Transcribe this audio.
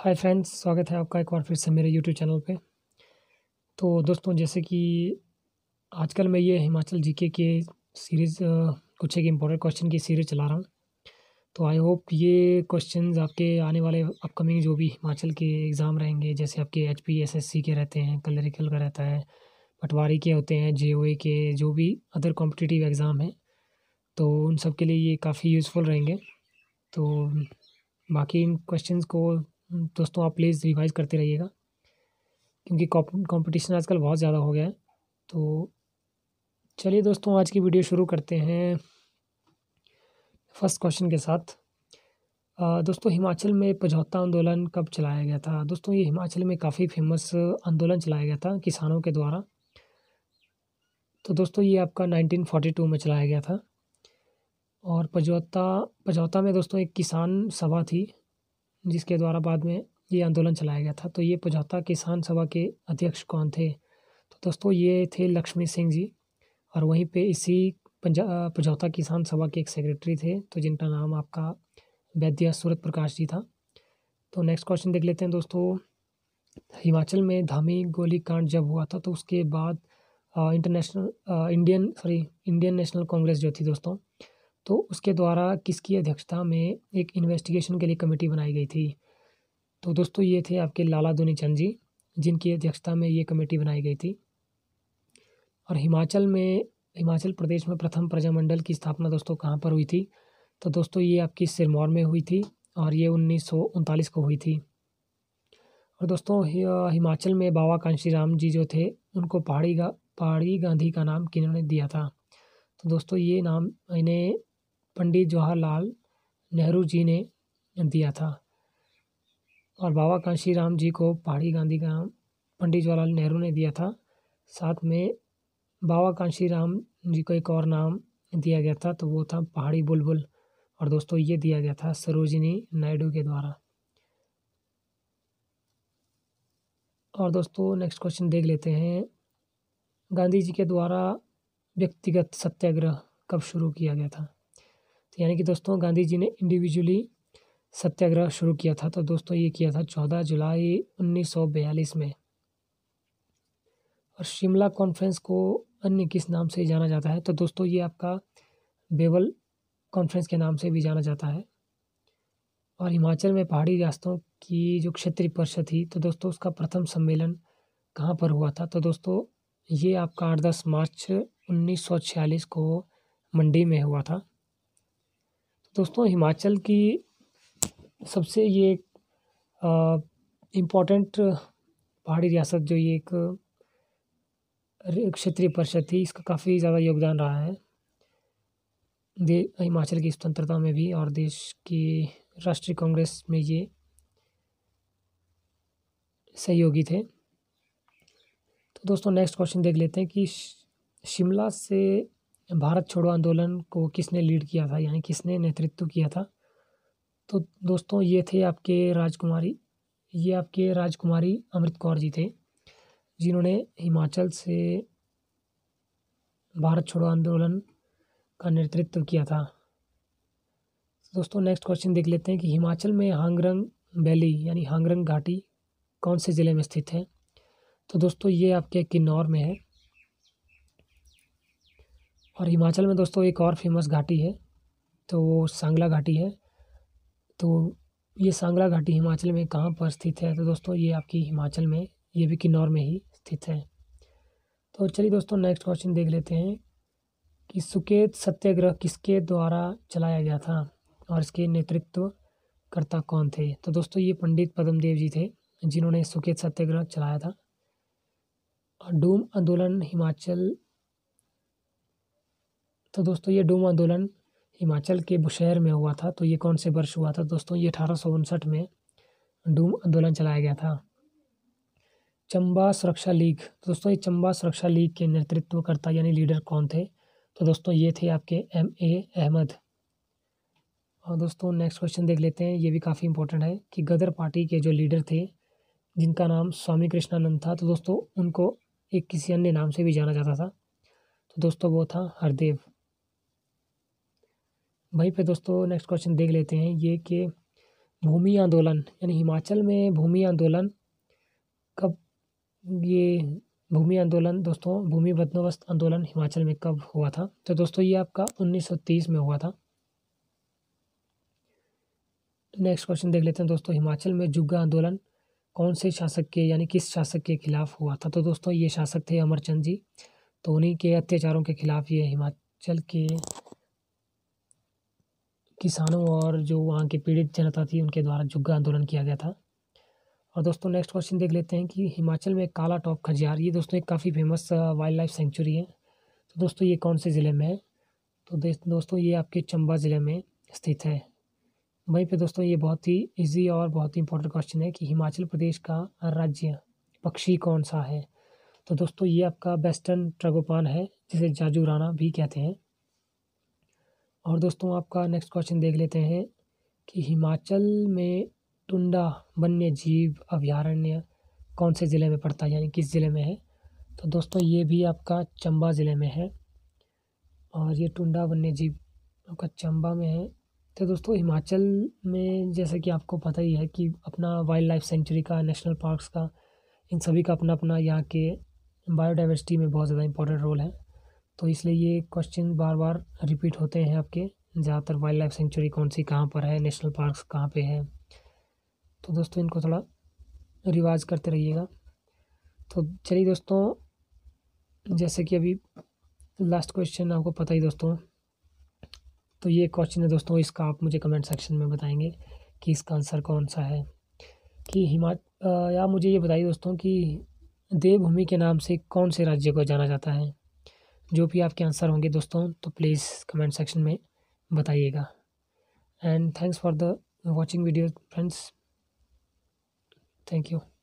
hi friends स्वागत है आपका एक बार फिर से मेरे यूट्यूब चैनल पे तो दोस्तों जैसे कि आजकल मैं ये हिमाचल जीके के सीरीज़ कुछ एक इम्पोर्टेंट क्वेश्चन की सीरीज़ चला रहा हूँ तो आई होप ये क्वेश्चंस आपके आने वाले अपकमिंग जो भी हिमाचल के एग्ज़ाम रहेंगे जैसे आपके H P S S C के रहते हैं कलरिकल का रहता है पटवारी के होते हैं जे ओ के जो भी अदर कॉम्पिटिटिव एग्ज़ाम हैं तो उन सब के लिए ये काफ़ी यूज़फुल रहेंगे तो बाकी इन क्वेश्चंस को हम्म, दोस्तों आप प्लीज़ रिवाइज़ करते रहिएगा क्योंकि कंपटीशन आजकल बहुत ज़्यादा हो गया है तो चलिए दोस्तों आज की वीडियो शुरू करते हैं फर्स्ट क्वेश्चन के साथ दोस्तों हिमाचल में पझौता आंदोलन कब चलाया गया था दोस्तों ये हिमाचल में काफ़ी फेमस आंदोलन चलाया गया था किसानों के द्वारा तो दोस्तों ये आपका 1942 में चलाया गया था और पझौता पझौता में दोस्तों एक किसान सभा थी जिसके द्वारा बाद में ये आंदोलन चलाया गया था तो ये पुजाता किसान सभा के अध्यक्ष कौन थे तो दोस्तों ये थे लक्ष्मी सिंह जी और वहीं पे इसी पंजा पुजाता किसान सभा के एक सेक्रेटरी थे तो जिनका नाम आपका वैद्य सूरत प्रकाश जी था तो नेक्स्ट क्वेश्चन देख लेते हैं दोस्तों हिमाचल में धामी गोलीकांड जब हुआ था तो उसके बाद international Indian sorry Indian national Congress जो थी दोस्तों तो उसके द्वारा किसकी अध्यक्षता में एक इन्वेस्टिगेशन के लिए कमेटी बनाई गई थी तो दोस्तों ये थे आपके लाला धोनी चंद जी जिनकी अध्यक्षता में ये कमेटी बनाई गई थी और हिमाचल में हिमाचल प्रदेश में प्रथम प्रजामंडल की स्थापना दोस्तों कहाँ पर हुई थी तो दोस्तों ये आपकी सिरमौर में हुई थी और ये उन्नीस को हुई थी और दोस्तों हिमाचल में बाबा कांशी राम जी जो थे उनको पहाड़ी गा पहाड़ी गांधी का नाम किन्होंने दिया था तो दोस्तों ये नाम इन्हें पंडित जवाहरलाल नेहरू जी ने दिया था और बाबा राम जी को पहाड़ी गांधी का पंडित जवाहरलाल नेहरू ने दिया था साथ में बाबा राम जी को एक और नाम दिया गया था तो वो था पहाड़ी बुलबुल और दोस्तों ये दिया गया था सरोजिनी नायडू के द्वारा और दोस्तों नेक्स्ट क्वेश्चन देख लेते हैं गांधी जी के द्वारा व्यक्तिगत सत्याग्रह कब शुरू किया गया था यानी कि दोस्तों गांधी जी ने इंडिविजुअली सत्याग्रह शुरू किया था तो दोस्तों ये किया था चौदह जुलाई बयालीस में और शिमला कॉन्फ्रेंस को अन्य किस नाम से जाना जाता है तो दोस्तों ये आपका बेवल कॉन्फ्रेंस के नाम से भी जाना जाता है और हिमाचल में पहाड़ी रियासतों की जो क्षेत्रीय परिषद थी तो दोस्तों उसका प्रथम सम्मेलन कहाँ पर हुआ था तो दोस्तों ये आपका आठ दस मार्च छियालीस को मंडी में हुआ था दोस्तों हिमाचल की सबसे ये इम्पोर्टेंट पहाड़ी रियासत जो ये एक क्षेत्रीय परिषद थी इसका काफ़ी ज़्यादा योगदान रहा है दे हिमाचल की स्वतंत्रता में भी और देश की राष्ट्रीय कांग्रेस में ये सहयोगी थे तो दोस्तों नेक्स्ट क्वेश्चन देख लेते हैं कि शिमला से भारत छोड़ो आंदोलन को किसने लीड किया था यानी किसने नेतृत्व किया था तो दोस्तों ये थे आपके राजकुमारी ये आपके राजकुमारी अमृत कौर जी थे जिन्होंने हिमाचल से भारत छोड़ो आंदोलन का नेतृत्व किया था दोस्तों नेक्स्ट क्वेश्चन देख लेते हैं कि हिमाचल में हांगरंग वैली यानी हांगरंग घाटी कौन से ज़िले में स्थित है तो दोस्तों ये आपके किन्नौर में है और हिमाचल में दोस्तों एक और फेमस घाटी है तो वो सांगला घाटी है तो ये सांगला घाटी हिमाचल में कहाँ पर स्थित है तो दोस्तों ये आपकी हिमाचल में ये भी किन्नौर में ही स्थित है तो चलिए दोस्तों नेक्स्ट क्वेश्चन देख लेते हैं कि सुकेत सत्याग्रह किसके द्वारा चलाया गया था और इसके नेतृत्व करता कौन थे तो दोस्तों ये पंडित देव जी थे जिन्होंने सुकेत सत्याग्रह चलाया था डूम आंदोलन हिमाचल तो दोस्तों ये डूम आंदोलन हिमाचल के बुशहर में हुआ था तो ये कौन से वर्ष हुआ था दोस्तों ये अठारह में डूम आंदोलन चलाया गया था चंबा सुरक्षा लीग दोस्तों ये चंबा सुरक्षा लीग के नेतृत्वकर्ता यानी लीडर कौन थे तो दोस्तों ये थे आपके एम ए अहमद और दोस्तों नेक्स्ट क्वेश्चन देख लेते हैं ये भी काफ़ी इंपॉर्टेंट है कि गदर पार्टी के जो लीडर थे जिनका नाम स्वामी कृष्णानंद था तो दोस्तों उनको एक किसी अन्य नाम से भी जाना जाता था तो दोस्तों वो था हरदेव वहीं पे दोस्तों नेक्स्ट क्वेश्चन देख लेते हैं ये कि भूमि आंदोलन यानी हिमाचल में भूमि आंदोलन कब ये भूमि आंदोलन दोस्तों भूमि बंदोबस्त आंदोलन हिमाचल में कब हुआ था तो दोस्तों ये आपका 1930 में हुआ था नेक्स्ट क्वेश्चन देख लेते हैं दोस्तों हिमाचल में जुग्गा आंदोलन कौन से शासक के यानी किस शासक के खिलाफ हुआ था तो दोस्तों ये शासक थे अमरचंद जी तो उन्हीं के अत्याचारों के खिलाफ ये हिमाचल के किसानों और जो वहाँ के पीड़ित जनता थी उनके द्वारा जुग्गा आंदोलन किया गया था और दोस्तों नेक्स्ट क्वेश्चन देख लेते हैं कि हिमाचल में काला टॉप खजियार ये दोस्तों एक काफ़ी फेमस वाइल्ड लाइफ सेंचुरी है तो दोस्तों ये कौन से ज़िले में है तो दोस्तों ये आपके चंबा ज़िले में स्थित है वहीं पे दोस्तों ये बहुत ही इजी और बहुत ही इंपॉर्टेंट क्वेश्चन है कि हिमाचल प्रदेश का राज्य पक्षी कौन सा है तो दोस्तों ये आपका वेस्टर्न ट्रगोपान है जिसे जाजू राना भी कहते हैं और दोस्तों आपका नेक्स्ट क्वेश्चन देख लेते हैं कि हिमाचल में टुंडा वन्य जीव अभ्यारण्य कौन से ज़िले में पड़ता है यानी किस ज़िले में है तो दोस्तों ये भी आपका चंबा ज़िले में है और ये टुंडा वन्य जीव आपका चंबा में है तो दोस्तों हिमाचल में जैसे कि आपको पता ही है कि अपना वाइल्ड लाइफ सेंचुरी का नेशनल पार्क्स का इन सभी का अपना अपना यहाँ के बायोडाइवर्सिटी में बहुत ज़्यादा इंपॉर्टेंट रोल है तो इसलिए ये क्वेश्चन बार बार रिपीट होते हैं आपके ज़्यादातर वाइल्ड लाइफ सेंचुरी कौन सी कहाँ पर है नेशनल पार्क कहाँ पे है तो दोस्तों इनको थोड़ा रिवाज करते रहिएगा तो चलिए दोस्तों जैसे कि अभी लास्ट क्वेश्चन आपको पता ही दोस्तों तो ये क्वेश्चन है दोस्तों इसका आप मुझे कमेंट सेक्शन में बताएंगे कि इसका आंसर कौन सा है कि हिमा या मुझे ये बताइए दोस्तों कि देवभूमि के नाम से कौन से राज्य को जाना जाता है जो भी आपके आंसर होंगे दोस्तों तो प्लीज़ कमेंट सेक्शन में बताइएगा and thanks for the watching video friends thank you